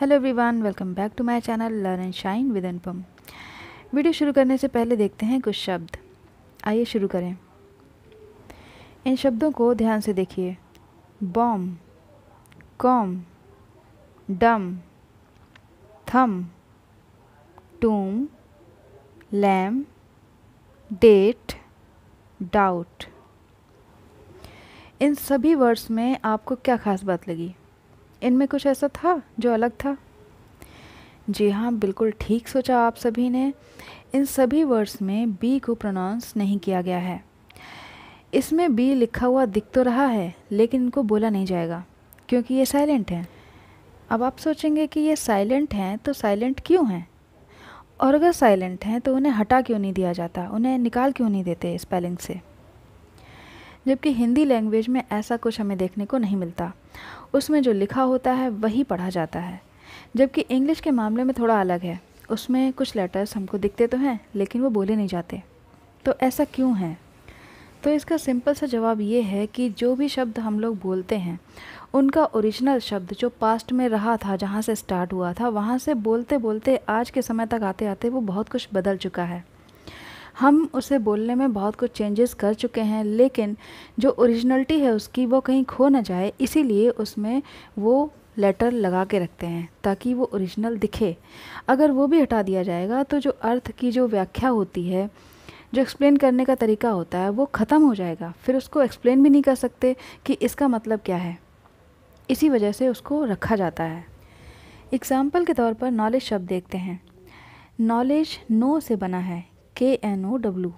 Hello everyone welcome back to my channel learn and shine with Anupam video शुरू करने से पहले देखते हैं कुछ शब्द आइए शुरू करें इन शब्दों को ध्यान से देखिए Baum comb dumb thumb tomb lamb debt doubt इन सभी वर्ड्स में आपको क्या ख़ास बात लगी इनमें कुछ ऐसा था जो अलग था जी हाँ बिल्कुल ठीक सोचा आप सभी ने इन सभी वर्ड्स में बी को प्रोनाउंस नहीं किया गया है इसमें बी लिखा हुआ दिख तो रहा है लेकिन इनको बोला नहीं जाएगा क्योंकि ये साइलेंट हैं अब आप सोचेंगे कि ये साइलेंट हैं तो साइलेंट क्यों हैं और अगर साइलेंट हैं तो उन्हें हटा क्यों नहीं दिया जाता उन्हें निकाल क्यों नहीं देते स्पेलिंग से जबकि हिंदी लैंग्वेज में ऐसा कुछ हमें देखने को नहीं मिलता उसमें जो लिखा होता है वही पढ़ा जाता है जबकि इंग्लिश के मामले में थोड़ा अलग है उसमें कुछ लेटर्स हमको दिखते तो हैं लेकिन वो बोले नहीं जाते तो ऐसा क्यों है तो इसका सिंपल सा जवाब ये है कि जो भी शब्द हम लोग बोलते हैं उनका ओरिजिनल शब्द जो पास्ट में रहा था जहाँ से स्टार्ट हुआ था वहाँ से बोलते बोलते आज के समय तक आते आते वो बहुत कुछ बदल चुका है हम उसे बोलने में बहुत कुछ चेंजेस कर चुके हैं लेकिन जो ओरिजिनलिटी है उसकी वो कहीं खो ना जाए इसीलिए उसमें वो लेटर लगा के रखते हैं ताकि वो ओरिजिनल दिखे अगर वो भी हटा दिया जाएगा तो जो अर्थ की जो व्याख्या होती है जो एक्सप्लेन करने का तरीका होता है वो ख़त्म हो जाएगा फिर उसको एक्सप्लेन भी नहीं कर सकते कि इसका मतलब क्या है इसी वजह से उसको रखा जाता है एग्ज़ाम्पल के तौर पर नॉलेज शब्द देखते हैं नॉलेज नो से बना है K N O W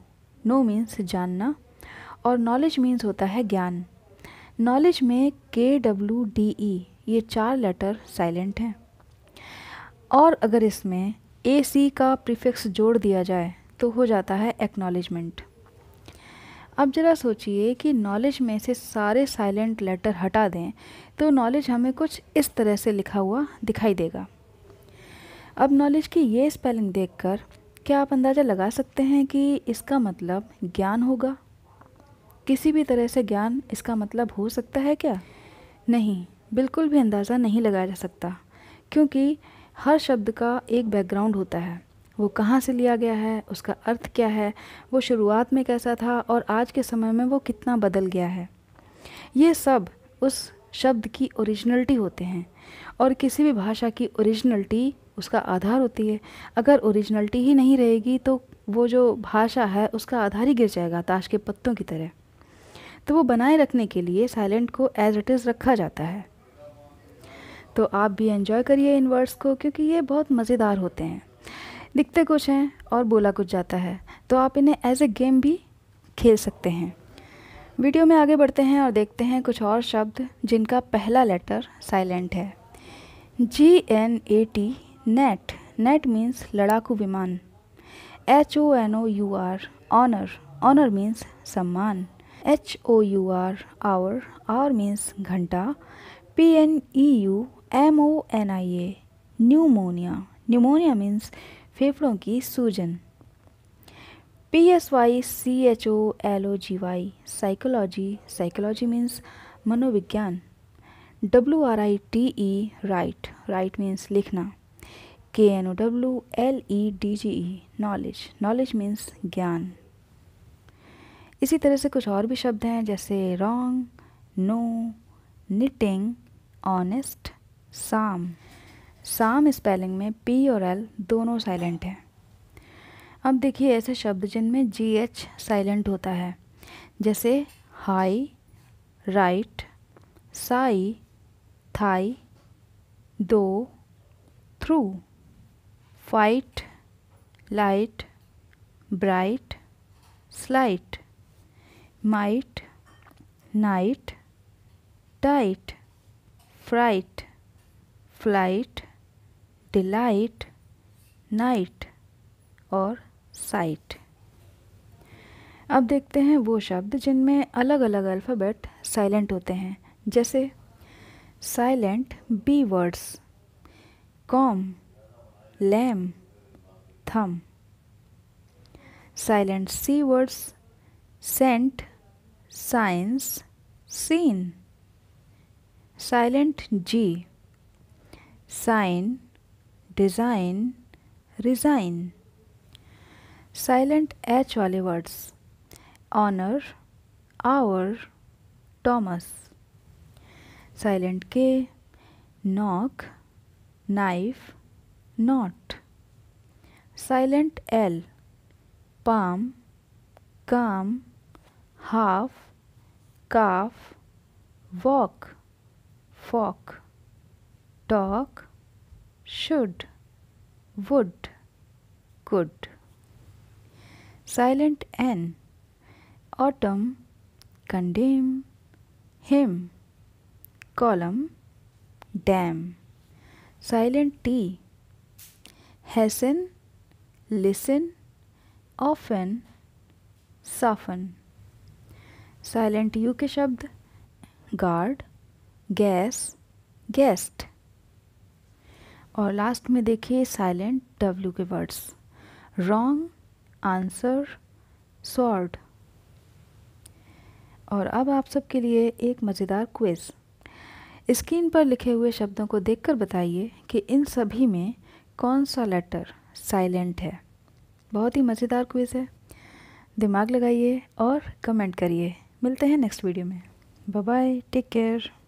know means जानना और नॉलेज मीन्स होता है ज्ञान नॉलेज में के डब्ल्यू डी ई ये चार लेटर साइलेंट हैं और अगर इसमें ए सी का प्रीफिक्स जोड़ दिया जाए तो हो जाता है एक्नॉलेजमेंट अब ज़रा सोचिए कि नॉलेज में से सारे साइलेंट लेटर हटा दें तो नॉलेज हमें कुछ इस तरह से लिखा हुआ दिखाई देगा अब नॉलेज की ये स्पेलिंग देखकर क्या आप अंदाज़ा लगा सकते हैं कि इसका मतलब ज्ञान होगा किसी भी तरह से ज्ञान इसका मतलब हो सकता है क्या नहीं बिल्कुल भी अंदाज़ा नहीं लगाया जा सकता क्योंकि हर शब्द का एक बैकग्राउंड होता है वो कहाँ से लिया गया है उसका अर्थ क्या है वो शुरुआत में कैसा था और आज के समय में वो कितना बदल गया है ये सब उस शब्द की ओरिजिनलिटी होते हैं और किसी भी भाषा की ओरिजिनलिटी उसका आधार होती है अगर ओरिजिनलिटी ही नहीं रहेगी तो वो जो भाषा है उसका आधार ही गिर जाएगा ताश के पत्तों की तरह तो वो बनाए रखने के लिए साइलेंट को एज इट इज़ रखा जाता है तो आप भी एंजॉय करिए इन वर्ड्स को क्योंकि ये बहुत मज़ेदार होते हैं दिखते कुछ हैं और बोला कुछ जाता है तो आप इन्हें एज ए गेम भी खेल सकते हैं वीडियो में आगे बढ़ते हैं और देखते हैं कुछ और शब्द जिनका पहला लेटर साइलेंट है G N A T gnat gnat means लड़ाकू विमान H O N O U R honour honour means सम्मान H O U R hour hour means घंटा P N E U M O N I A pneumonia pneumonia means फेफड़ों की सूजन P S Y C H O L O G Y psychology psychology means मनोविज्ञान W R I T E write write means लिखना के N O W L E D G E knowledge knowledge means ज्ञान इसी तरह से कुछ और भी शब्द हैं जैसे रॉन्ग नो निटिंग ऑनेस्ट साम साम स्पेलिंग में पी और एल दोनों साइलेंट हैं अब देखिए ऐसे शब्द जिनमें जी एच साइलेंट होता है जैसे high right sigh thigh though through fight light bright slight might night tight fright flight delight night और साइट अब देखते हैं वो शब्द जिनमें अलग अलग अल्फ़ाबेट साइलेंट होते हैं जैसे silent B words comb lamb, thumb. Silent C words scent, science, seen. Silent G sign, design, resign. Silent H वाले words honor, hour, Thomas. Silent K knock, knife, not silent l palm calm, half calf walk fork talk should would could silent n autumn condemn him column dam silent t hasten, listen, often, soften. Silent U के शब्द guard guess guest और last में देखिए silent W के words wrong answer sword और अब आप सबके लिए एक मज़ेदार क्विज़ स्क्रीन पर लिखे हुए शब्दों को देखकर बताइए कि इन सभी में कौन सा लेटर साइलेंट है बहुत ही मज़ेदार क्विज़ है दिमाग लगाइए और कमेंट करिए मिलते हैं नेक्स्ट वीडियो में बाय टेक केयर